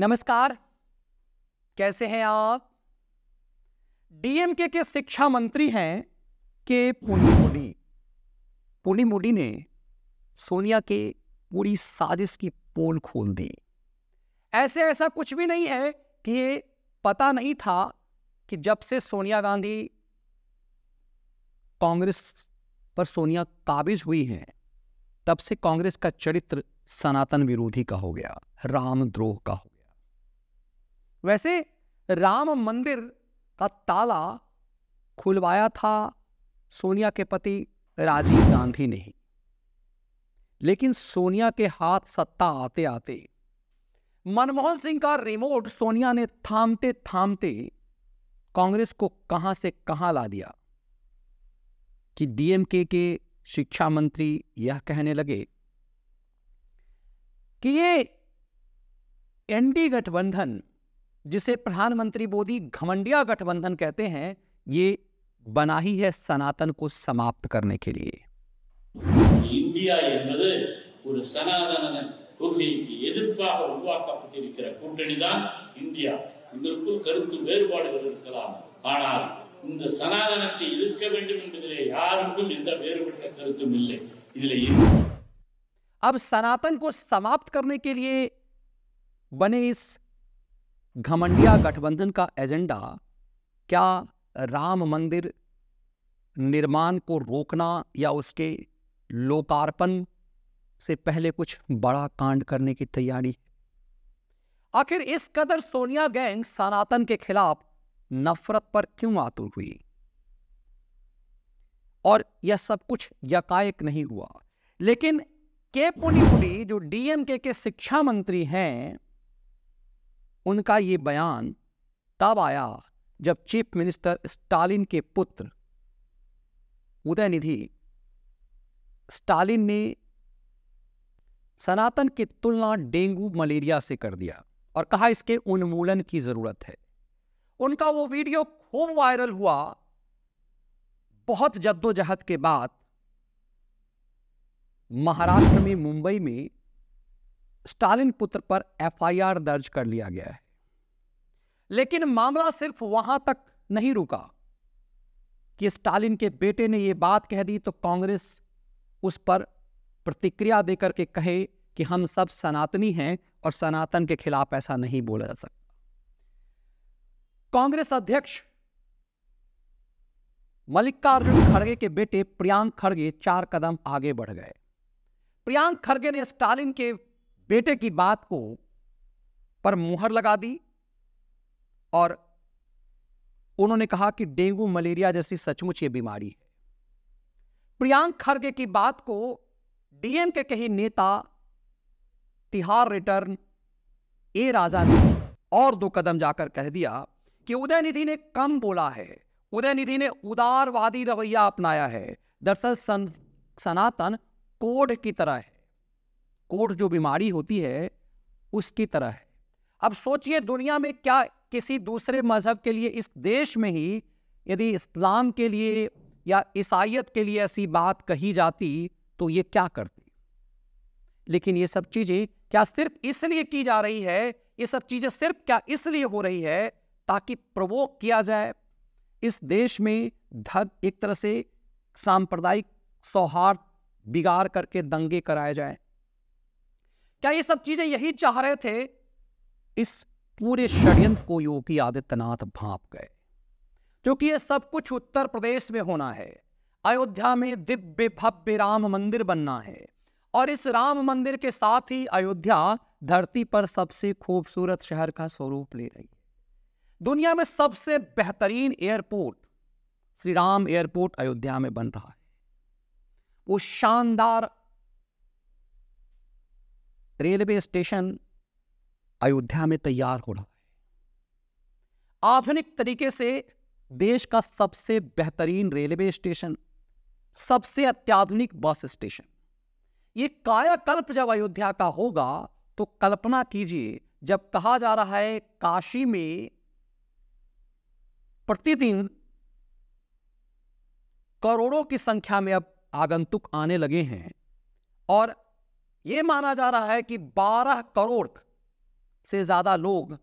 नमस्कार कैसे हैं आप डीएमके के शिक्षा मंत्री हैं के पुनी मोदी पुनी मोदी ने सोनिया के पूरी साजिश की पोल खोल दी ऐसे ऐसा कुछ भी नहीं है कि ये पता नहीं था कि जब से सोनिया गांधी कांग्रेस पर सोनिया काबिज हुई हैं तब से कांग्रेस का चरित्र सनातन विरोधी का हो गया रामद्रोह का हो वैसे राम मंदिर का ताला खुलवाया था सोनिया के पति राजीव गांधी ने लेकिन सोनिया के हाथ सत्ता आते आते मनमोहन सिंह का रिमोट सोनिया ने थामते थामते कांग्रेस को कहां से कहां ला दिया कि डीएमके के शिक्षा मंत्री यह कहने लगे कि ये एनडी गठबंधन जिसे प्रधानमंत्री मोदी घमंडिया गठबंधन कहते हैं ये बना ही है सनातन को समाप्त करने के लिए இந்தியா என்பது ஒரு சனாதன கொள்கைக்கு எதிர்ப்பாக உருவாக்கப்பட்டிருக்கிற கூட்டணி தான் இந்தியா இதற்குள் கருத்து வேறுபாடுகள் இருக்கலாம் ஆனால் இந்த சனாதனத்தை இருக்க வேண்டும் என்பதிலே யாருக்கும் எந்த வேறுபட்ட கருத்தும் இல்லை இதில் अब सनातन को समाप्त करने के लिए बने इस घमंडिया गठबंधन का एजेंडा क्या राम मंदिर निर्माण को रोकना या उसके लोकार्पण से पहले कुछ बड़ा कांड करने की तैयारी आखिर इस कदर सोनिया गैंग सनातन के खिलाफ नफरत पर क्यों आतुर हुई और यह सब कुछ यकायक नहीं हुआ लेकिन के पुनीपुरी जो डीएमके के शिक्षा मंत्री हैं उनका ये बयान तब आया जब चीफ मिनिस्टर स्टालिन के पुत्र उदयनिधि स्टालिन ने सनातन की तुलना डेंगू मलेरिया से कर दिया और कहा इसके उन्मूलन की जरूरत है उनका वो वीडियो खूब वायरल हुआ बहुत जद्दोजहद के बाद महाराष्ट्र में मुंबई में स्टालिन पुत्र पर एफआईआर दर्ज कर लिया गया है लेकिन मामला सिर्फ वहां तक नहीं रुका कि स्टालिन के बेटे ने यह बात कह दी तो कांग्रेस उस पर प्रतिक्रिया देकर के कहे कि हम सब सनातनी हैं और सनातन के खिलाफ ऐसा नहीं बोला जा सकता कांग्रेस अध्यक्ष मल्लिकार्जुन खड़गे के बेटे प्रियांक खड़गे चार कदम आगे बढ़ गए प्रियांक खड़गे ने स्टालिन के बेटे की बात को पर मुहर लगा दी और उन्होंने कहा कि डेंगू मलेरिया जैसी सचमुच ये बीमारी है प्रियांक खड़गे की बात को डीएम के कहीं नेता तिहार रिटर्न ए राजा ने और दो कदम जाकर कह दिया कि उदयनिधि ने कम बोला है उदयनिधि ने उदारवादी रवैया अपनाया है दरअसल सनातन कोड की तरह है कोट जो बीमारी होती है उसकी तरह है अब सोचिए दुनिया में क्या किसी दूसरे मजहब के लिए इस देश में ही यदि इस्लाम के लिए या ईसाइत के लिए ऐसी बात कही जाती तो ये क्या करती लेकिन ये सब चीज़ें क्या सिर्फ इसलिए की जा रही है ये सब चीज़ें सिर्फ क्या इसलिए हो रही है ताकि प्रवोक किया जाए इस देश में धर्म एक तरह से सांप्रदायिक सौहार्द बिगाड़ करके दंगे कराए जाएं क्या ये सब चीजें यही चाह रहे थे इस पूरे षड्यंत्र को योगी आदित्यनाथ भाप गए क्योंकि ये सब कुछ उत्तर प्रदेश में होना है अयोध्या में दिव्य भव्य राम मंदिर बनना है और इस राम मंदिर के साथ ही अयोध्या धरती पर सबसे खूबसूरत शहर का स्वरूप ले रही है दुनिया में सबसे बेहतरीन एयरपोर्ट श्री राम एयरपोर्ट अयोध्या में बन रहा है वो शानदार रेलवे स्टेशन अयोध्या में तैयार हो रहा है आधुनिक तरीके से देश का सबसे बेहतरीन रेलवे स्टेशन सबसे अत्याधुनिक बस स्टेशन ये कायाकल्प जब अयोध्या का होगा तो कल्पना कीजिए जब कहा जा रहा है काशी में प्रतिदिन करोड़ों की संख्या में अब आगंतुक आने लगे हैं और यह माना जा रहा है कि 12 करोड़ से ज्यादा लोग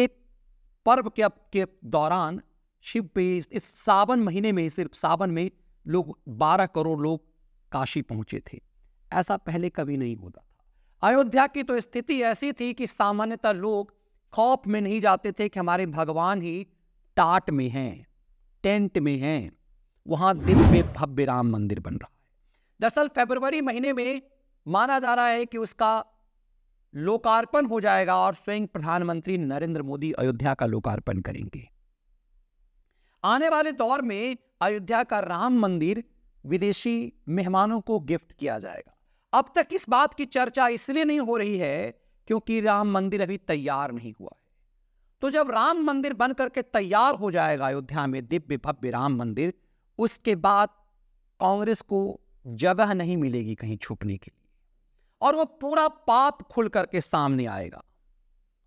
एक पर्व के के दौरान शिव पे इस सावन महीने में सिर्फ सावन में लोग 12 करोड़ लोग काशी पहुंचे थे ऐसा पहले कभी नहीं होता था अयोध्या की तो स्थिति ऐसी थी कि सामान्यतः लोग खौफ में नहीं जाते थे कि हमारे भगवान ही टाट में हैं टेंट में हैं वहां दिल में भव्य राम मंदिर बन रहा दरअसल फेबरवरी महीने में माना जा रहा है कि उसका लोकार्पण हो जाएगा और स्वयं प्रधानमंत्री नरेंद्र मोदी अयोध्या का लोकार्पण करेंगे आने वाले दौर में अयोध्या का राम मंदिर विदेशी मेहमानों को गिफ्ट किया जाएगा अब तक इस बात की चर्चा इसलिए नहीं हो रही है क्योंकि राम मंदिर अभी तैयार नहीं हुआ है तो जब राम मंदिर बन करके तैयार हो जाएगा अयोध्या में दिव्य भव्य राम मंदिर उसके बाद कांग्रेस को जगह नहीं मिलेगी कहीं छुपने के लिए और वो पूरा पाप खुल करके सामने आएगा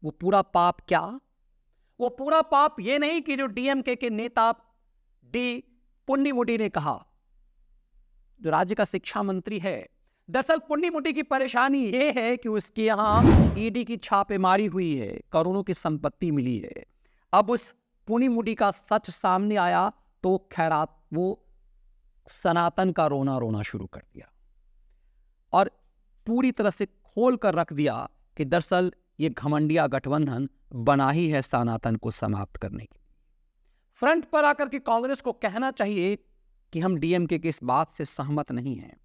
वो पूरा पाप क्या वो पूरा पाप ये नहीं कि जो डीएमके के नेता डी पुण्यमुडी ने कहा जो राज्य का शिक्षा मंत्री है दरअसल पुण्यमुडी की परेशानी ये है कि उसके यहां ईडी e की छापेमारी हुई है करोड़ों की संपत्ति मिली है अब उस पुण्यमुडी का सच सामने आया तो खैरात वो सनातन का रोना रोना शुरू कर दिया और पूरी तरह से खोल कर रख दिया कि दरअसल ये घमंडिया गठबंधन बना ही है सनातन को समाप्त करने के फ्रंट पर आकर के कांग्रेस को कहना चाहिए कि हम डीएमके की इस बात से सहमत नहीं हैं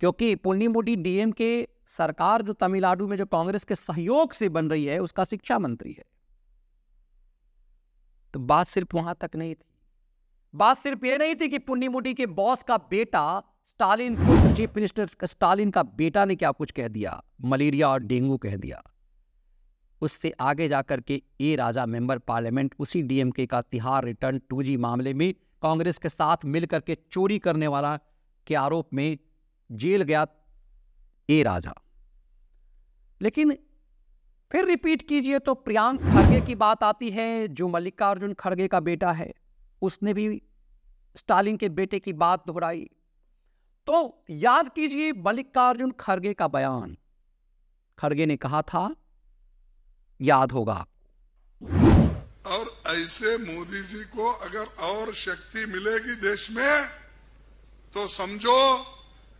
क्योंकि पुन्नी डीएमके सरकार जो तमिलनाडु में जो कांग्रेस के सहयोग से बन रही है उसका शिक्षा मंत्री है तो बात सिर्फ वहां तक नहीं थी बात सिर्फ ये नहीं थी कि पुन्नी मुटी के बॉस का बेटा स्टालिन को चीफ मिनिस्टर स्टालिन का बेटा ने क्या कुछ कह दिया मलेरिया और डेंगू कह दिया उससे आगे जाकर के ए राजा मेंबर पार्लियामेंट उसी डीएमके का तिहार रिटर्न टू मामले में कांग्रेस के साथ मिलकर के चोरी करने वाला के आरोप में जेल गया ए राजा लेकिन फिर रिपीट कीजिए तो प्रियांक खड़गे की बात आती है जो मल्लिकार्जुन खड़गे का बेटा है उसने भी स्टालिन के बेटे की बात दोहराई तो याद कीजिए मल्लिकार्जुन खड़गे का बयान खड़गे ने कहा था याद होगा और ऐसे मोदी जी को अगर और शक्ति मिलेगी देश में तो समझो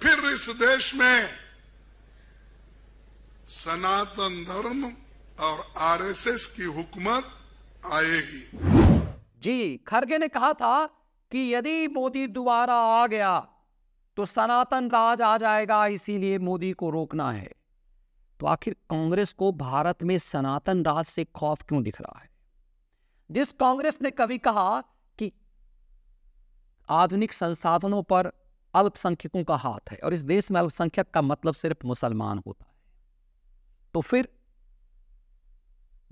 फिर इस देश में सनातन धर्म और आरएसएस की हुकूमत आएगी जी खरगे ने कहा था कि यदि मोदी दोबारा आ गया तो सनातन राज आ जाएगा इसीलिए मोदी को रोकना है तो आखिर कांग्रेस को भारत में सनातन राज से खौफ क्यों दिख रहा है जिस कांग्रेस ने कभी कहा कि आधुनिक संसाधनों पर अल्पसंख्यकों का हाथ है और इस देश में अल्पसंख्यक का मतलब सिर्फ मुसलमान होता है तो फिर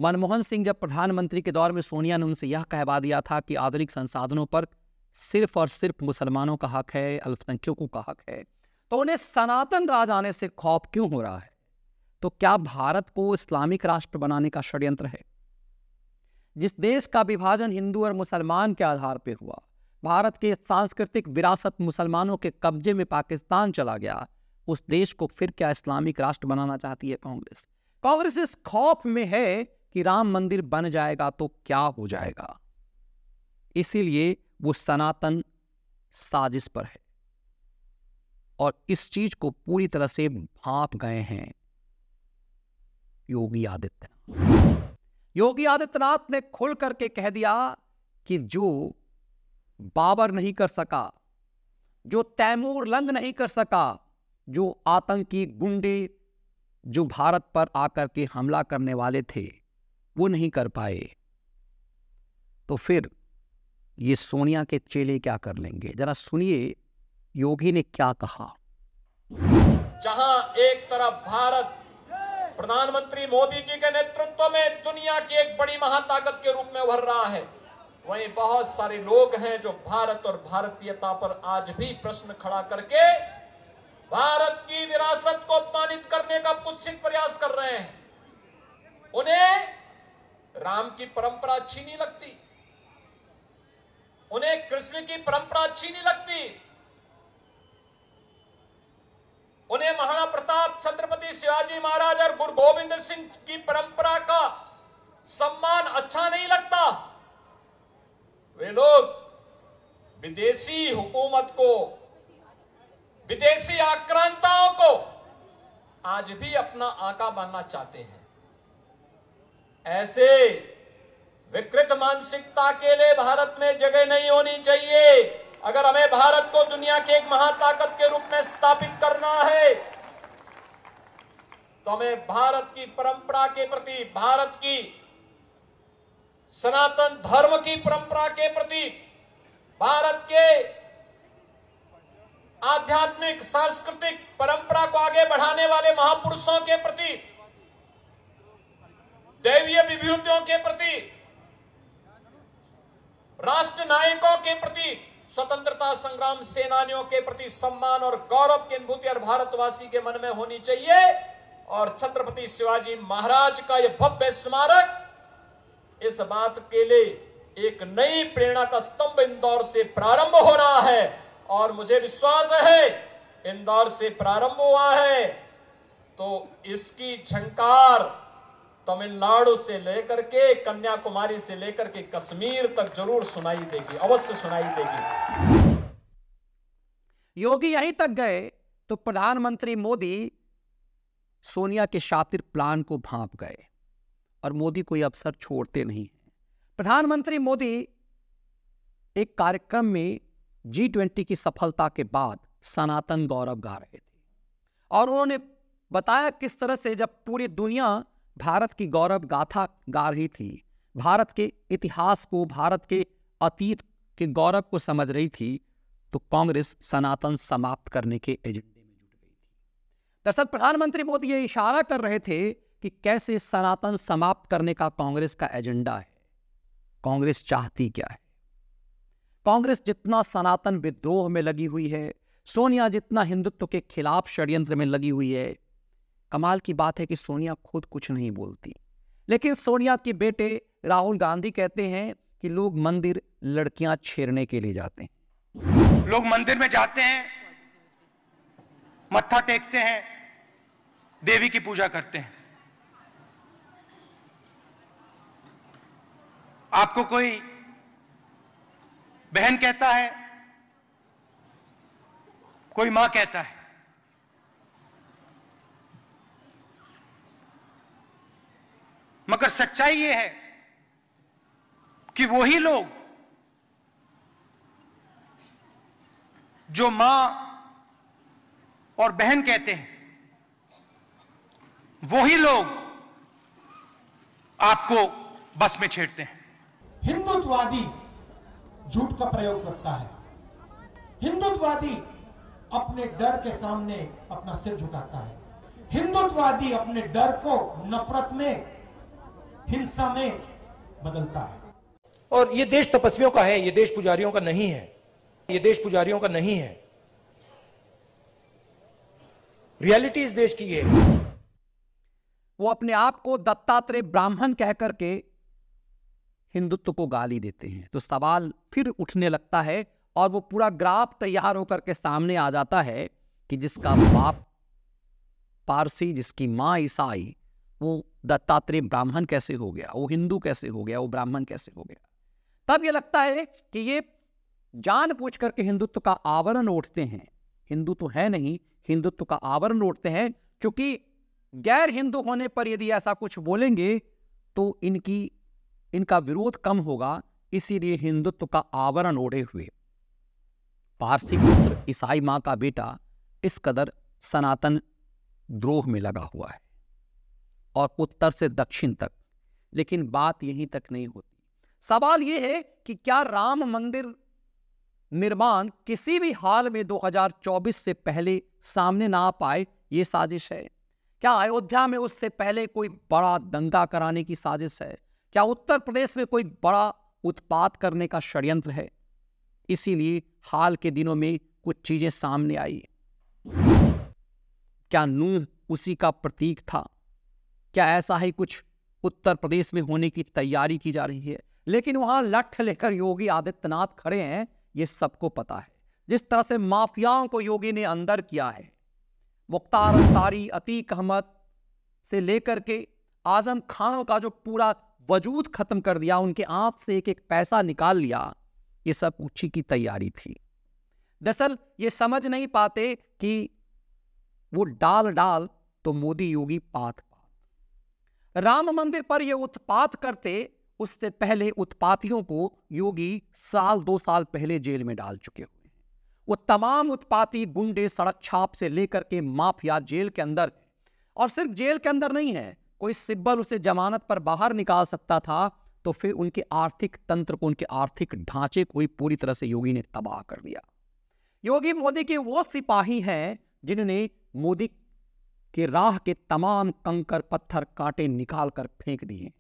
मनमोहन सिंह जब प्रधानमंत्री के दौर में सोनिया ने उनसे यह कहवा दिया था कि आधुनिक संसाधनों पर सिर्फ और सिर्फ मुसलमानों का हक है अल्पसंख्यकों का हक है तो उन्हें सनातन राज आने से खौफ क्यों हो रहा है तो क्या भारत को इस्लामिक राष्ट्र बनाने का षड्यंत्र है जिस देश का विभाजन हिंदू और मुसलमान के आधार पर हुआ भारत के सांस्कृतिक विरासत मुसलमानों के कब्जे में पाकिस्तान चला गया उस देश को फिर क्या इस्लामिक राष्ट्र बनाना चाहती है कांग्रेस कांग्रेस इस खौफ में है कि राम मंदिर बन जाएगा तो क्या हो जाएगा इसीलिए वो सनातन साजिश पर है और इस चीज को पूरी तरह से भाप गए हैं योगी आदित्यनाथ योगी आदित्यनाथ ने खुल करके कह दिया कि जो बाबर नहीं कर सका जो तैमूर लंग नहीं कर सका जो आतंकी गुंडे जो भारत पर आकर के हमला करने वाले थे वो नहीं कर पाए तो फिर ये सोनिया के चेले क्या कर लेंगे जरा सुनिए योगी ने क्या कहा जहां एक तरफ भारत प्रधानमंत्री मोदी जी के नेतृत्व में दुनिया की एक बड़ी महाताकत के रूप में उभर रहा है वहीं बहुत सारे लोग हैं जो भारत और भारतीयता पर आज भी प्रश्न खड़ा करके भारत की विरासत को अपमानित करने का कुत्सित प्रयास कर रहे हैं उन्हें राम की परंपरा अच्छी नहीं लगती उन्हें कृष्ण की परंपरा अच्छी नहीं लगती उन्हें महाराणा प्रताप छत्रपति शिवाजी महाराज और गुरु गोविंद सिंह की परंपरा का सम्मान अच्छा नहीं लगता वे लोग विदेशी हुकूमत को विदेशी आक्रांताओं को आज भी अपना आका मानना चाहते हैं ऐसे विकृत मानसिकता के लिए भारत में जगह नहीं होनी चाहिए अगर हमें भारत को दुनिया के एक महाताकत के रूप में स्थापित करना है तो हमें भारत की परंपरा के प्रति भारत की सनातन धर्म की परंपरा के प्रति भारत के आध्यात्मिक सांस्कृतिक परंपरा को आगे बढ़ाने वाले महापुरुषों के प्रति दैवीय विभूतियों के प्रति राष्ट्र नायकों के प्रति स्वतंत्रता संग्राम सेनानियों के प्रति सम्मान और गौरव की अनुभूति हर भारतवासी के मन में होनी चाहिए और छत्रपति शिवाजी महाराज का यह भव्य स्मारक इस बात के लिए एक नई प्रेरणा का स्तंभ इंदौर से प्रारंभ हो रहा है और मुझे विश्वास है इंदौर से प्रारंभ हुआ है तो इसकी झंकार तमिलनाडु से लेकर के कन्याकुमारी से लेकर के कश्मीर तक जरूर सुनाई देगी अवश्य सुनाई देगी योगी यहीं तक गए तो प्रधानमंत्री मोदी सोनिया के शातिर प्लान को भांप गए और मोदी कोई अवसर छोड़ते नहीं है प्रधानमंत्री मोदी एक कार्यक्रम में जी ट्वेंटी की सफलता के बाद सनातन गौरव गा रहे थे और उन्होंने बताया किस तरह से जब पूरी दुनिया भारत की गौरव गाथा गा रही थी भारत के इतिहास को भारत के अतीत के गौरव को समझ रही थी तो कांग्रेस सनातन समाप्त करने के एजेंडे में जुट गई थी दरअसल प्रधानमंत्री मोदी ये इशारा कर रहे थे कि कैसे सनातन समाप्त करने का कांग्रेस का एजेंडा है कांग्रेस चाहती क्या है कांग्रेस जितना सनातन विद्रोह में लगी हुई है सोनिया जितना हिंदुत्व के खिलाफ षड्यंत्र में लगी हुई है कमाल की बात है कि सोनिया खुद कुछ नहीं बोलती लेकिन सोनिया के बेटे राहुल गांधी कहते हैं कि लोग मंदिर लड़कियां छेड़ने के लिए जाते हैं लोग मंदिर में जाते हैं मत्था टेकते हैं देवी की पूजा करते हैं आपको कोई बहन कहता है कोई मां कहता है मगर सच्चाई यह है कि वही लोग जो मां और बहन कहते हैं वही लोग आपको बस में छेड़ते हैं हिंदुत्ववादी झूठ का प्रयोग करता है हिंदुत्ववादी अपने डर के सामने अपना सिर झुकाता है हिंदुत्ववादी अपने डर को नफरत में हिंसा में बदलता है और ये देश तपस्वियों का है ये देश पुजारियों का नहीं है ये देश पुजारियों का नहीं है रियलिटी इस देश की है वो अपने आप को दत्तात्रेय ब्राह्मण कह करके हिंदुत्व को गाली देते हैं तो सवाल फिर उठने लगता है और वो पूरा ग्राफ तैयार होकर के सामने आ जाता है कि जिसका बाप पारसी जिसकी मां ईसाई वो दत्तात्रेय ब्राह्मण कैसे हो गया वो हिंदू कैसे हो गया वो ब्राह्मण कैसे हो गया तब ये लगता है कि ये जान पूछ करके हिंदुत्व का आवरण ओढ़ते हैं हिंदू तो है नहीं हिंदुत्व का आवरण ओढ़ते हैं क्योंकि गैर हिंदू होने पर यदि ऐसा कुछ बोलेंगे तो इनकी इनका विरोध कम होगा इसीलिए हिंदुत्व का आवरण ओढ़े हुए पारसी पुत्र ईसाई माँ का बेटा इस कदर सनातन द्रोह में लगा हुआ है और उत्तर से दक्षिण तक लेकिन बात यहीं तक नहीं होती सवाल यह है कि क्या राम मंदिर निर्माण किसी भी हाल में 2024 से पहले सामने ना आ पाए ये साजिश है क्या अयोध्या में उससे पहले कोई बड़ा दंगा कराने की साजिश है क्या उत्तर प्रदेश में कोई बड़ा उत्पात करने का षड्यंत्र है इसीलिए हाल के दिनों में कुछ चीजें सामने आई क्या नूह उसी का प्रतीक था क्या ऐसा ही कुछ उत्तर प्रदेश में होने की तैयारी की जा रही है लेकिन वहां लठ लेकर योगी आदित्यनाथ खड़े हैं ये सबको पता है जिस तरह से माफियाओं को योगी ने अंदर किया है मुख्तार अंसारी अतीक अहमद से लेकर के आजम खान का जो पूरा वजूद खत्म कर दिया उनके आंख से एक एक पैसा निकाल लिया ये सब उची की तैयारी थी दरअसल ये समझ नहीं पाते कि वो डाल डाल तो मोदी योगी पाथ राम मंदिर पर यह उत्पात करते उससे पहले उत्पातियों को योगी साल दो साल पहले जेल में डाल चुके हुए हैं वो तमाम उत्पाती गुंडे सड़क छाप से लेकर के माफिया जेल के अंदर और सिर्फ जेल के अंदर नहीं है कोई सिब्बल उसे जमानत पर बाहर निकाल सकता था तो फिर उनके आर्थिक तंत्र को उनके आर्थिक ढांचे को ही पूरी तरह से योगी ने तबाह कर दिया योगी मोदी के वो सिपाही हैं जिन्होंने मोदी कि राह के तमाम कंकर पत्थर कांटे निकाल कर फेंक दिए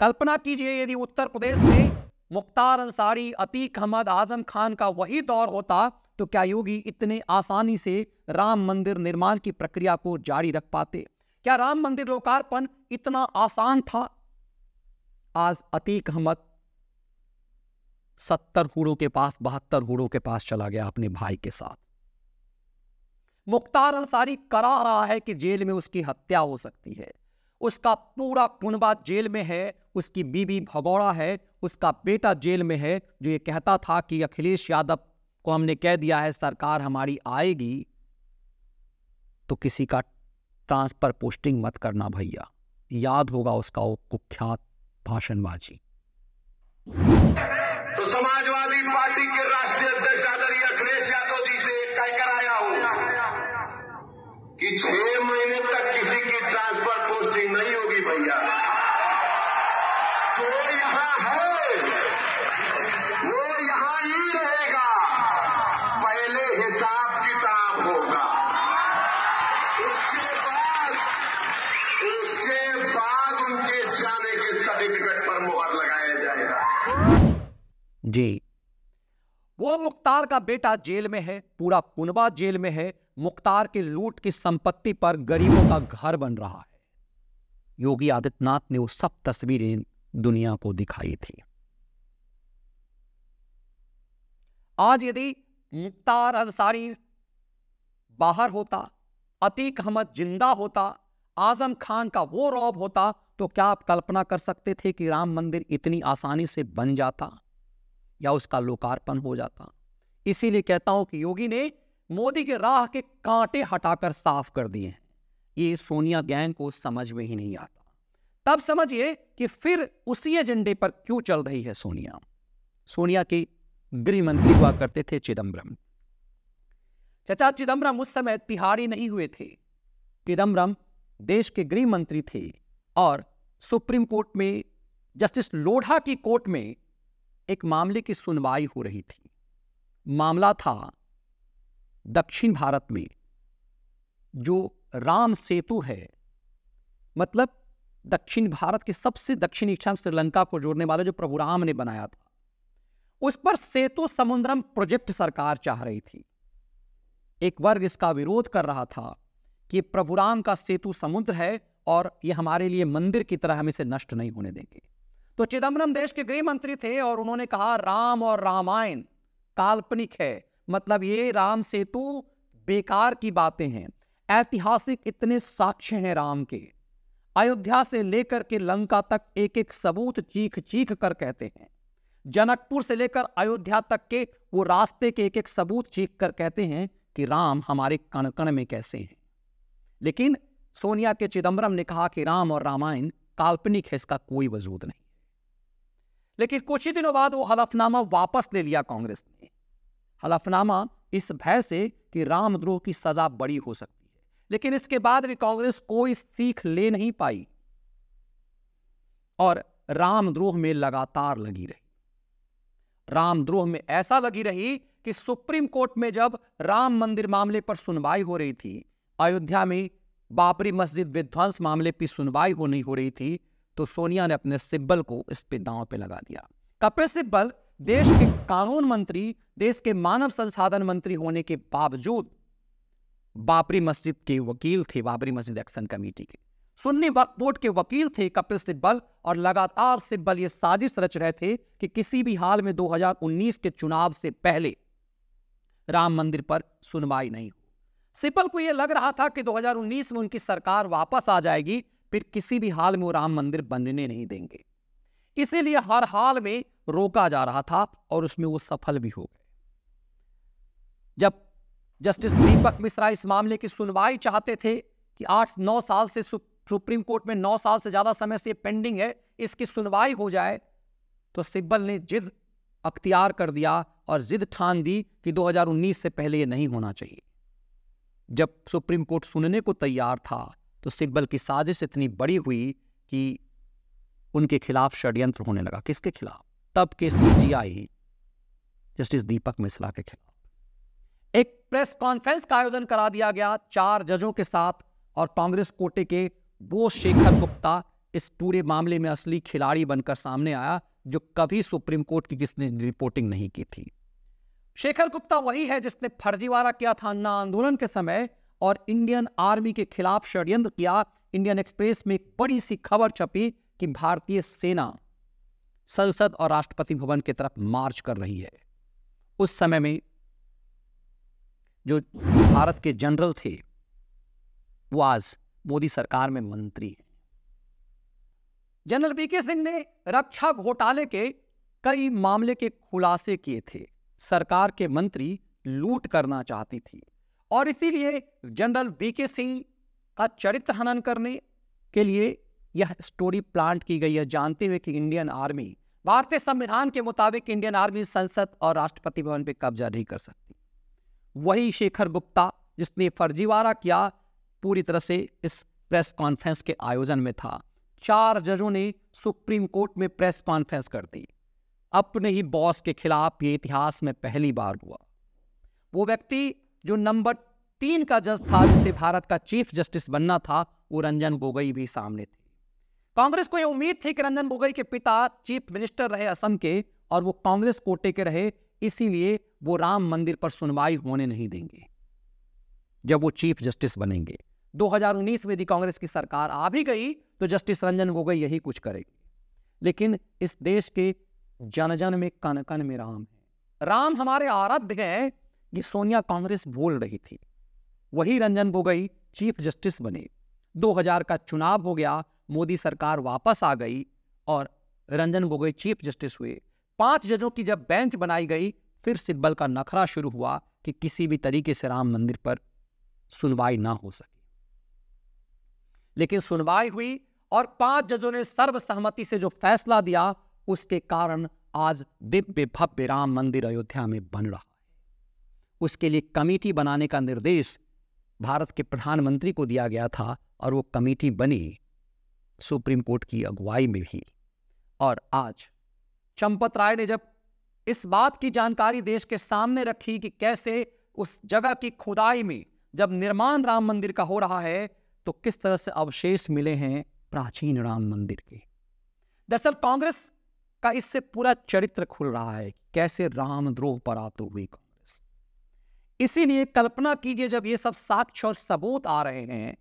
कल्पना कीजिए यदि उत्तर प्रदेश में मुख्तार अंसारी अतीक अहमद आजम खान का वही दौर होता तो क्या योगी इतने आसानी से राम मंदिर निर्माण की प्रक्रिया को जारी रख पाते क्या राम मंदिर लोकार्पण इतना आसान था आज अतीक अहमद सत्तर हूड़ों के पास बहत्तर हूड़ों के पास चला गया अपने भाई के साथ मुख्तार अंसारी करा रहा है कि जेल में उसकी हत्या हो सकती है उसका पूरा कुनबा जेल में है उसकी बीबी भगौड़ा है उसका बेटा जेल में है जो ये कहता था कि अखिलेश यादव को हमने कह दिया है सरकार हमारी आएगी तो किसी का ट्रांसफर पोस्टिंग मत करना भैया याद होगा उसका वो कुख्यात भाषणबाजी तो समा छह मुख्तार का बेटा जेल में है पूरा कुनबा जेल में है मुख्तार की लूट की संपत्ति पर गरीबों का घर बन रहा है योगी आदित्यनाथ ने वो सब तस्वीरें दुनिया को दिखाई थी आज यदि मुख्तार अंसारी बाहर होता अतीक अहमद जिंदा होता आजम खान का वो रौब होता तो क्या आप कल्पना कर सकते थे कि राम मंदिर इतनी आसानी से बन जाता या उसका लोकार्पण हो जाता इसीलिए कहता हूं कि योगी ने मोदी के राह के कांटे हटाकर साफ कर दिए हैं ये इस सोनिया गैंग को समझ में ही नहीं आता तब समझिए कि फिर उसी एजेंडे पर क्यों चल रही है सोनिया सोनिया के गृह मंत्री हुआ करते थे चिदम्बरम चचा चिदम्बरम उस समय तिहाड़ी नहीं हुए थे चिदम्बरम देश के गृह मंत्री थे और सुप्रीम कोर्ट में जस्टिस लोढ़ा की कोर्ट में एक मामले की सुनवाई हो रही थी मामला था दक्षिण भारत में जो राम सेतु है मतलब दक्षिण भारत के सबसे दक्षिण इच्छा श्रीलंका को जोड़ने वाले जो प्रभु राम ने बनाया था उस पर सेतु समुद्रम प्रोजेक्ट सरकार चाह रही थी एक वर्ग इसका विरोध कर रहा था कि प्रभु राम का सेतु समुद्र है और ये हमारे लिए मंदिर की तरह हम इसे नष्ट नहीं होने देंगे तो चिदम्बरम देश के गृह मंत्री थे और उन्होंने कहा राम और रामायण काल्पनिक है मतलब ये राम सेतु बेकार की बातें हैं ऐतिहासिक इतने साक्ष्य हैं राम के अयोध्या से लेकर के लंका तक एक एक सबूत चीख चीख कर कहते हैं जनकपुर से लेकर अयोध्या तक के वो रास्ते के एक एक सबूत चीख कर कहते हैं कि राम हमारे कण कण में कैसे हैं लेकिन सोनिया के चिदंबरम ने कहा कि राम और रामायण काल्पनिक है इसका कोई वजूद नहीं लेकिन कुछ ही दिनों बाद वो हलफनामा वापस ले लिया कांग्रेस ने हलफनामा इस भय से कि रामद्रोह की सजा बड़ी हो सकती है लेकिन इसके बाद भी कांग्रेस कोई सीख ले नहीं पाई और रामद्रोह में लगातार लगी रही रामद्रोह में ऐसा लगी रही कि सुप्रीम कोर्ट में जब राम मंदिर मामले पर सुनवाई हो रही थी अयोध्या में बाबरी मस्जिद विध्वंस मामले पर सुनवाई हो नहीं हो रही थी तो सोनिया ने अपने सिब्बल को इस पे दांव पे लगा दिया कपिल सिब्बल देश के कानून मंत्री देश के मानव संसाधन मंत्री होने के बावजूद बाबरी मस्जिद के वकील थे बाबरी मस्जिद एक्शन कमेटी के सुन्नी बोर्ड के वकील थे कपिल सिब्बल और लगातार सिब्बल ये साजिश रच रहे थे कि किसी भी हाल में 2019 के चुनाव से पहले राम मंदिर पर सुनवाई नहीं हो सिब्बल को यह लग रहा था कि 2019 में उनकी सरकार वापस आ जाएगी फिर किसी भी हाल में वो राम मंदिर बनने नहीं देंगे इसीलिए हर हाल में रोका जा रहा था और उसमें वो सफल भी हो गए जब जस्टिस दीपक मिश्रा इस मामले की सुनवाई चाहते थे कि आठ नौ साल से सुप्रीम कोर्ट में नौ साल से ज़्यादा समय से पेंडिंग है इसकी सुनवाई हो जाए तो सिब्बल ने जिद अख्तियार कर दिया और जिद ठान दी कि 2019 से पहले ये नहीं होना चाहिए जब सुप्रीम कोर्ट सुनने को तैयार था तो सिब्बल की साजिश इतनी बड़ी हुई कि उनके खिलाफ षड्यंत्र होने लगा किसके खिलाफ तब के सीजीआई जस्टिस दीपक मिश्रा के खिलाफ एक प्रेस कॉन्फ्रेंस का आयोजन करा दिया गया चार जजों के साथ और कांग्रेस कोटे के वो शेखर गुप्ता इस पूरे मामले में असली खिलाड़ी बनकर सामने आया जो कभी सुप्रीम कोर्ट की किसने रिपोर्टिंग नहीं की थी शेखर गुप्ता वही है जिसने फर्जीवाड़ा किया था अन्ना आंदोलन के समय और इंडियन आर्मी के खिलाफ षड्यंत्र किया इंडियन एक्सप्रेस में एक बड़ी सी खबर छपी कि भारतीय सेना संसद और राष्ट्रपति भवन की तरफ मार्च कर रही है उस समय में जो भारत के जनरल थे वो आज मोदी सरकार में मंत्री हैं जनरल बीके सिंह ने रक्षा घोटाले के कई मामले के खुलासे किए थे सरकार के मंत्री लूट करना चाहती थी और इसीलिए जनरल वी सिंह का चरित्र हनन करने के लिए यह स्टोरी प्लांट की गई है जानते हुए कि इंडियन आर्मी भारतीय संविधान के मुताबिक इंडियन आर्मी संसद और राष्ट्रपति भवन पर कब्जा नहीं कर सकती वही शेखर गुप्ता जिसने फर्जीवाड़ा किया पूरी तरह से इस प्रेस कॉन्फ्रेंस के आयोजन में था चार जजों ने सुप्रीम कोर्ट में प्रेस कॉन्फ्रेंस कर दी अपने ही बॉस के खिलाफ ये इतिहास में पहली बार हुआ वो व्यक्ति जो नंबर तीन का जज था जिसे भारत का चीफ जस्टिस बनना था वो रंजन गोगोई भी सामने थे कांग्रेस को यह उम्मीद थी कि रंजन गोगोई के पिता चीफ मिनिस्टर रहे असम के और वो कांग्रेस कोटे के रहे इसीलिए वो राम मंदिर पर सुनवाई होने नहीं देंगे जब वो चीफ जस्टिस बनेंगे 2019 में यदि कांग्रेस की सरकार आ भी गई तो जस्टिस रंजन गोगोई यही कुछ करेगी लेकिन इस देश के जन जन में कन कन में राम है राम हमारे आराध्य हैं ये सोनिया कांग्रेस बोल रही थी वही रंजन गोगोई चीफ जस्टिस बने 2000 का चुनाव हो गया मोदी सरकार वापस आ गई और रंजन गोगोई चीफ जस्टिस हुए पांच जजों की जब बेंच बनाई गई फिर सिब्बल का नखरा शुरू हुआ कि किसी भी तरीके से राम मंदिर पर सुनवाई ना हो सके लेकिन सुनवाई हुई और पांच जजों ने सर्वसहमति से जो फैसला दिया उसके कारण आज दिव्य भव्य राम मंदिर अयोध्या में बन रहा उसके लिए कमेटी बनाने का निर्देश भारत के प्रधानमंत्री को दिया गया था और वो कमेटी बनी सुप्रीम कोर्ट की अगुवाई में भी और आज चंपत राय ने जब इस बात की जानकारी देश के सामने रखी कि कैसे उस जगह की खुदाई में जब निर्माण राम मंदिर का हो रहा है तो किस तरह से अवशेष मिले हैं प्राचीन राम मंदिर के दरअसल कांग्रेस का इससे पूरा चरित्र खुल रहा है कैसे रामद्रोह पर आते हुए इसीलिए कल्पना कीजिए जब ये सब साक्ष्य और सबूत आ रहे हैं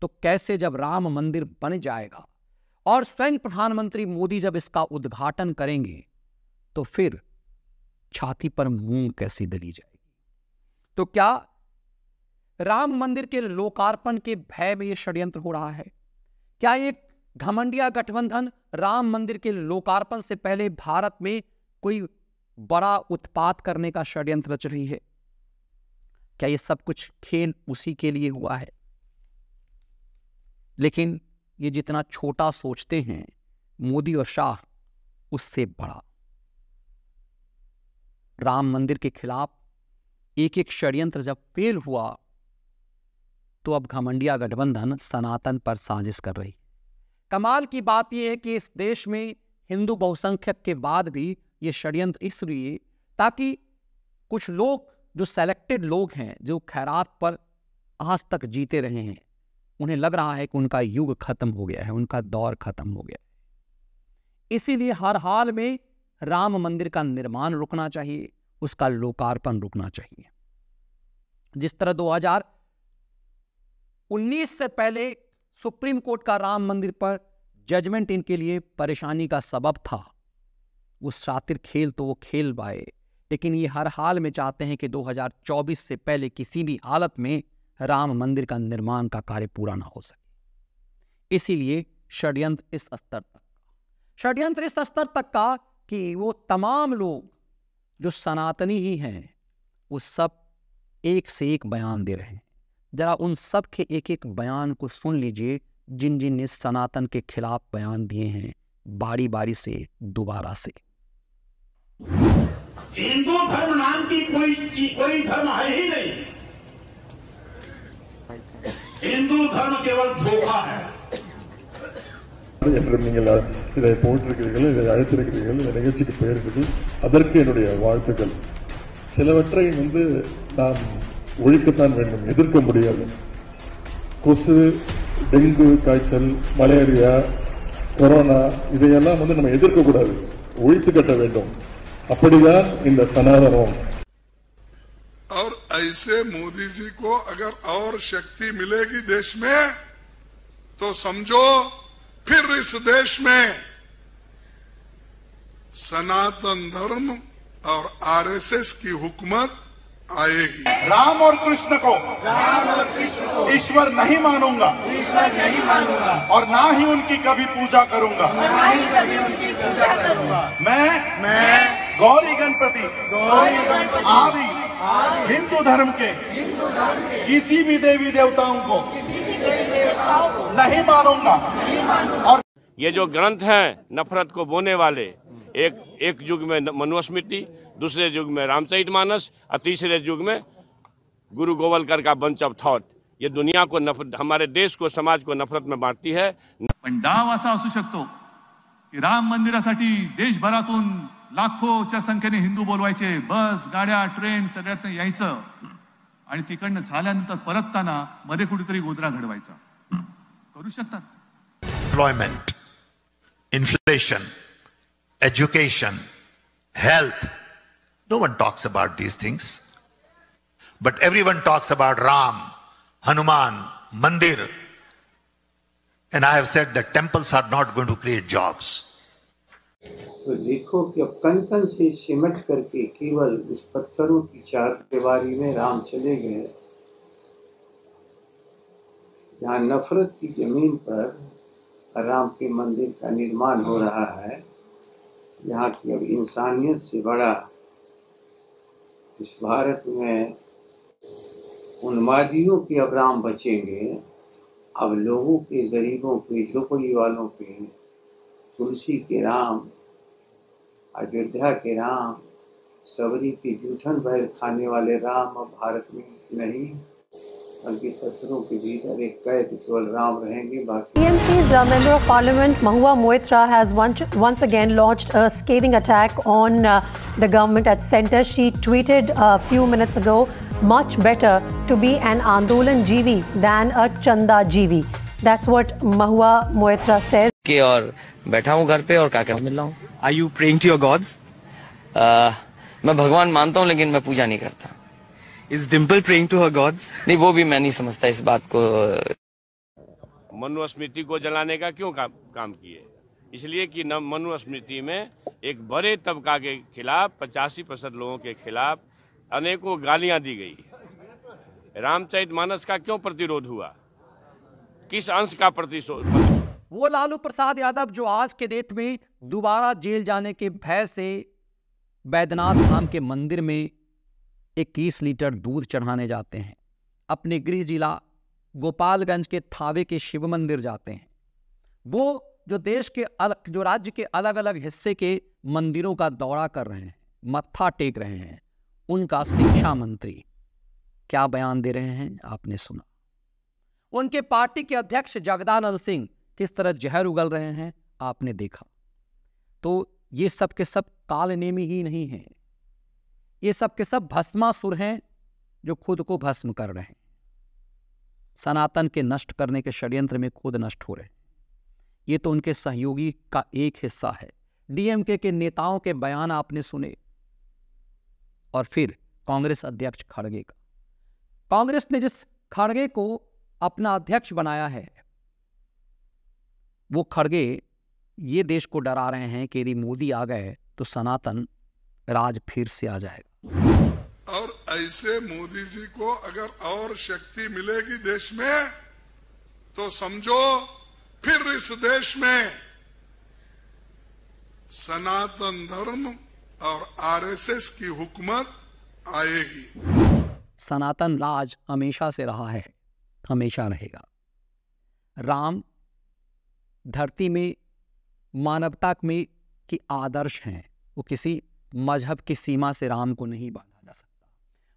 तो कैसे जब राम मंदिर बन जाएगा और स्वयं प्रधानमंत्री मोदी जब इसका उद्घाटन करेंगे तो फिर छाती पर मूंग कैसे दली जाएगी तो क्या राम मंदिर के लोकार्पण के भय में यह षड्यंत्र हो रहा है क्या ये घमंडिया गठबंधन राम मंदिर के लोकार्पण से पहले भारत में कोई बड़ा उत्पात करने का षड्यंत्र रच रही है क्या ये सब कुछ खेल उसी के लिए हुआ है लेकिन ये जितना छोटा सोचते हैं मोदी और शाह उससे बड़ा राम मंदिर के खिलाफ एक एक षड्यंत्र जब फेल हुआ तो अब घमंडिया गठबंधन सनातन पर साजिश कर रही कमाल की बात यह है कि इस देश में हिंदू बहुसंख्यक के बाद भी यह षड्यंत्र इसलिए ताकि कुछ लोग जो सेलेक्टेड लोग हैं जो खैरात पर आज तक जीते रहे हैं उन्हें लग रहा है कि उनका युग खत्म हो गया है उनका दौर खत्म हो गया है इसीलिए हर हाल में राम मंदिर का निर्माण रुकना चाहिए उसका लोकार्पण रुकना चाहिए जिस तरह 2019 से पहले सुप्रीम कोर्ट का राम मंदिर पर जजमेंट इनके लिए परेशानी का सबब था वो शातिर खेल तो वो खेल पाए लेकिन ये हर हाल में चाहते हैं कि 2024 से पहले किसी भी हालत में राम मंदिर का निर्माण का कार्य पूरा ना हो सके इसीलिए षड्यंत्र इस स्तर तक षड्यंत्र इस स्तर तक का कि वो तमाम लोग जो सनातनी ही हैं वो सब एक से एक बयान दे रहे हैं जरा उन सब के एक एक बयान को सुन लीजिए जिन जिन ने सनातन के खिलाफ बयान दिए हैं बारी बारी से दोबारा से हिंदू धर्म नाम की कोई कोई धर्म है ही नहीं हिंदू धर्म केवल धोखा है என்று நீங்கள் இதை போட்டிருக்கிறீர்கள் இதை அழைத்திருக்கிறீர்கள் இந்த நிகழ்ச்சிக்கு பெயர்ப்பது அதற்கு என்னுடைய வாழ்த்துக்கள் சிலவற்றை வந்து நாம் ஒழிக்கத்தான் வேண்டும் எதிர்க்க முடியாது கொசு டெங்கு காய்ச்சல் மலேரியா கொரோனா இதையெல்லாம் வந்து நம்ம எதிர்க்கக்கூடாது ஒழித்து கட்ட வேண்டும் और ऐसे मोदी जी को अगर और शक्ति मिलेगी देश में तो समझो फिर इस देश में सनातन धर्म और आरएसएस की हुकूमत आएगी राम और कृष्ण को राम और कृष्ण को ईश्वर नहीं मानूंगा ईश्वर नहीं मानूंगा और ना ही उनकी कभी पूजा करूंगा ना ही कभी उनकी पूजा करूंगा मैं मैं गौरी गणपति गौरी आदि हिंदू धर्म के हिंदू किसी भी देवी देवताओं को नहीं मानूंगा और ये जो ग्रंथ हैं नफरत को बोने वाले एक एक युग में मनुस्मृति दूसरे युग में रामचरित मानस और तीसरे युग में गुरु गोवलकर का बंच ऑफ थॉट ये दुनिया को नफरत हमारे देश को समाज को नफरत में बांटती है पण डाव असा असू शकतो की राम लाखोच्या संख्येने हिंदू बोलवायचे बस गाड्या ट्रेन सगळ्यातनं यायचं आणि तिकडनं झाल्यानंतर परतताना मध्ये गोदरा घडवायचा करू शकतात inflation education health no one talks about these things but everyone talks about Ram Hanuman mandir and I have said the temples are not going to create jobs तो देखो कि अब कंकन से सिमट करके केवल उस पत्थरों की चार दीवारी में राम चले गए जहाँ नफरत की जमीन पर राम के मंदिर का निर्माण हो रहा है यहाँ की अब इंसानियत से बड़ा इस भारत में उन्मादियों के अब राम बचेंगे अब लोगों के गरीबों के झोपड़ी वालों के तुलसी के राम अयोध्या के राम सबरी की जूठन भर खाने वाले राम अब भारत में नहीं बल्कि पत्थरों के भीतर एक कैद केवल राम रहेंगे बाकी TMC's uh, member of parliament Mahua Moitra has once, once again launched a scathing attack on uh, the government at center. She tweeted a few minutes ago, much better to be an Andolan Jeevi than a Chanda Jeevi. That's what Mahua Moitra says. के और बैठा हूँ घर पे और क्या क्या मिल रहा हूँ I you praying to your gods मैं भगवान मानता हूँ लेकिन मैं पूजा नहीं करता is Dimple praying to her gods नहीं वो भी मैं नहीं समझता इस बात को मनुस्मृति को जलाने का क्यों काम काम किए इसलिए कि मनुस्मृति में एक बड़े तबका के खिलाफ पचासी प्रतिशत लोगों के खिलाफ अनेकों गालियां दी गई रामचरित मानस का क्यों प्रतिरोध हुआ किस अंश का प्रतिशोध वो लालू प्रसाद यादव जो आज के डेट में दोबारा जेल जाने के भय से बैद्यनाथ धाम के मंदिर में 21 लीटर दूध चढ़ाने जाते हैं अपने गृह जिला गोपालगंज के थावे के शिव मंदिर जाते हैं वो जो देश के अलग जो राज्य के अलग अलग हिस्से के मंदिरों का दौरा कर रहे हैं मत्था टेक रहे हैं उनका शिक्षा मंत्री क्या बयान दे रहे हैं आपने सुना उनके पार्टी के अध्यक्ष जगदानंद सिंह किस तरह जहर उगल रहे हैं आपने देखा तो ये सब के सब काल नेमी ही नहीं है ये सब के सब भस्मासुर हैं जो खुद को भस्म कर रहे हैं सनातन के नष्ट करने के षड्यंत्र में खुद नष्ट हो रहे हैं ये तो उनके सहयोगी का एक हिस्सा है डीएमके के नेताओं के बयान आपने सुने और फिर कांग्रेस अध्यक्ष खड़गे का कांग्रेस ने जिस खड़गे को अपना अध्यक्ष बनाया है वो खड़गे ये देश को डरा रहे हैं कि यदि मोदी आ गए तो सनातन राज फिर से आ जाएगा और ऐसे मोदी जी को अगर और शक्ति मिलेगी देश में तो समझो फिर इस देश में सनातन धर्म और आरएसएस की हुकूमत आएगी सनातन राज हमेशा से रहा है हमेशा रहेगा राम धरती में मानवता में की आदर्श हैं वो किसी मजहब की सीमा से राम को नहीं बांधा जा सकता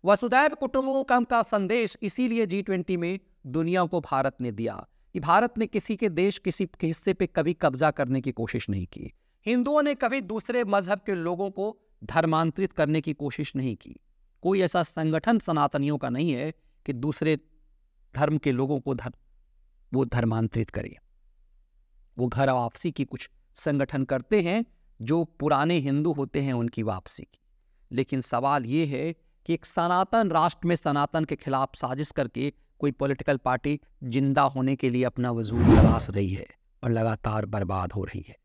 वसुदैव कुटुम्बकम का संदेश इसीलिए जी ट्वेंटी में दुनिया को भारत ने दिया कि भारत ने किसी के देश किसी के हिस्से पे कभी कब्जा करने की कोशिश नहीं की हिंदुओं ने कभी दूसरे मजहब के लोगों को धर्मांतरित करने की कोशिश नहीं की कोई ऐसा संगठन सनातनियों का नहीं है कि दूसरे धर्म के लोगों को धर्म वो धर्मांतरित करे वो घर वापसी की कुछ संगठन करते हैं जो पुराने हिंदू होते हैं उनकी वापसी की लेकिन सवाल ये है कि एक सनातन राष्ट्र में सनातन के खिलाफ साजिश करके कोई पॉलिटिकल पार्टी जिंदा होने के लिए अपना वजूद तलाश रही है और लगातार बर्बाद हो रही है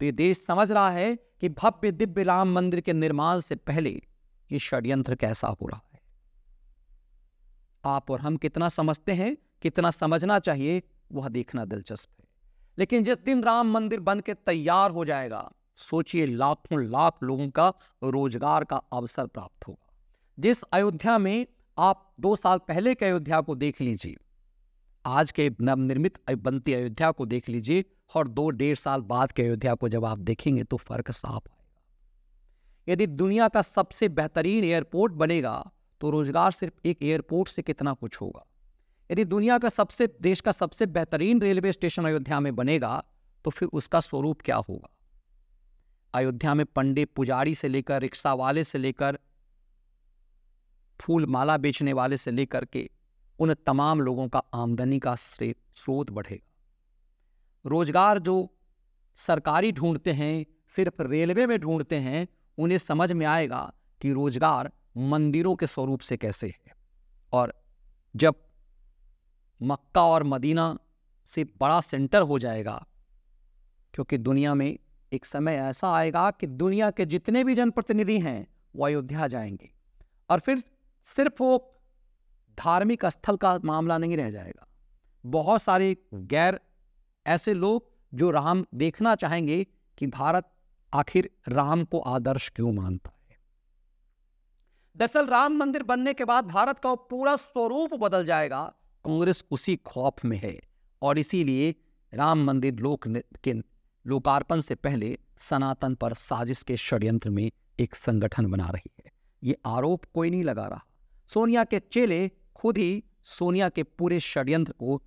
तो ये देश समझ रहा है कि भव्य दिव्य राम मंदिर के निर्माण से पहले ये षड्यंत्र कैसा हो रहा है आप और हम कितना समझते हैं कितना समझना चाहिए वह देखना दिलचस्प लेकिन जिस दिन राम मंदिर बन के तैयार हो जाएगा सोचिए लाखों लाख लोगों का रोजगार का अवसर प्राप्त होगा जिस अयोध्या में आप दो साल पहले के अयोध्या को देख लीजिए आज के नवनिर्मित बनती अयोध्या को देख लीजिए और दो डेढ़ साल बाद के अयोध्या को जब आप देखेंगे तो फर्क साफ आएगा यदि दुनिया का सबसे बेहतरीन एयरपोर्ट बनेगा तो रोजगार सिर्फ एक एयरपोर्ट से कितना कुछ होगा यदि दुनिया का सबसे देश का सबसे बेहतरीन रेलवे स्टेशन अयोध्या में बनेगा तो फिर उसका स्वरूप क्या होगा अयोध्या में पंडे पुजारी से लेकर रिक्शा वाले से लेकर फूल माला बेचने वाले से लेकर के उन तमाम लोगों का आमदनी का स्रोत बढ़ेगा रोजगार जो सरकारी ढूंढते हैं सिर्फ रेलवे में ढूंढते हैं उन्हें समझ में आएगा कि रोजगार मंदिरों के स्वरूप से कैसे है और जब मक्का और मदीना से बड़ा सेंटर हो जाएगा क्योंकि दुनिया में एक समय ऐसा आएगा कि दुनिया के जितने भी जनप्रतिनिधि हैं वो अयोध्या जाएंगे और फिर सिर्फ वो धार्मिक स्थल का मामला नहीं रह जाएगा बहुत सारे गैर ऐसे लोग जो राम देखना चाहेंगे कि भारत आखिर राम को आदर्श क्यों मानता है दरअसल राम मंदिर बनने के बाद भारत का पूरा स्वरूप बदल जाएगा कांग्रेस उसी खौफ में है और इसीलिए राम मंदिर लोक के लोकार्पण से पहले सनातन पर साजिश के षड्यंत्र में एक संगठन बना रही है ये आरोप कोई नहीं लगा रहा सोनिया के चेले खुद ही सोनिया के पूरे षड्यंत्र को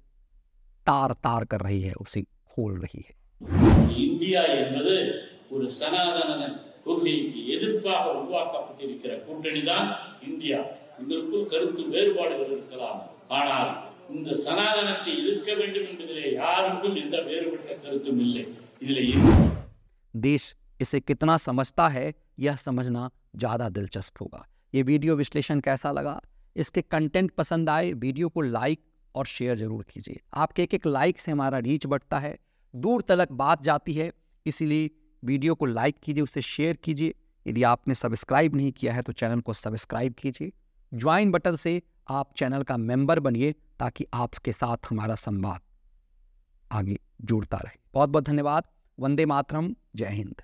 तार तार कर रही है उसे खोल रही है இந்தியா என்பது ஒரு சனாதன கொள்கைக்கு எதிர்ப்பாக உருவாக்கப்பட்டிருக்கிற கூட்டணி தான் இந்தியா கருத்து வேறுபாடுகள் இருக்கலாம் ஆனால் இந்த சனாதனத்தை எதிர்க்க வேண்டும் என்பதிலே யாருக்கும் எந்த வேறுபட்ட கருத்தும் இல்லை देश इसे कितना समझता है यह समझना ज़्यादा दिलचस्प होगा ये वीडियो विश्लेषण कैसा लगा इसके कंटेंट पसंद आए वीडियो को लाइक और शेयर जरूर कीजिए आपके एक एक लाइक से हमारा रीच बढ़ता है दूर तलक बात जाती है इसीलिए वीडियो को लाइक कीजिए उसे शेयर कीजिए यदि आपने सब्सक्राइब नहीं किया है तो चैनल को सब्सक्राइब कीजिए ज्वाइन बटन से आप चैनल का मेंबर बनिए ताकि आपके साथ हमारा संवाद आगे जुड़ता रहे बहुत बहुत धन्यवाद वंदे मातरम जय हिंद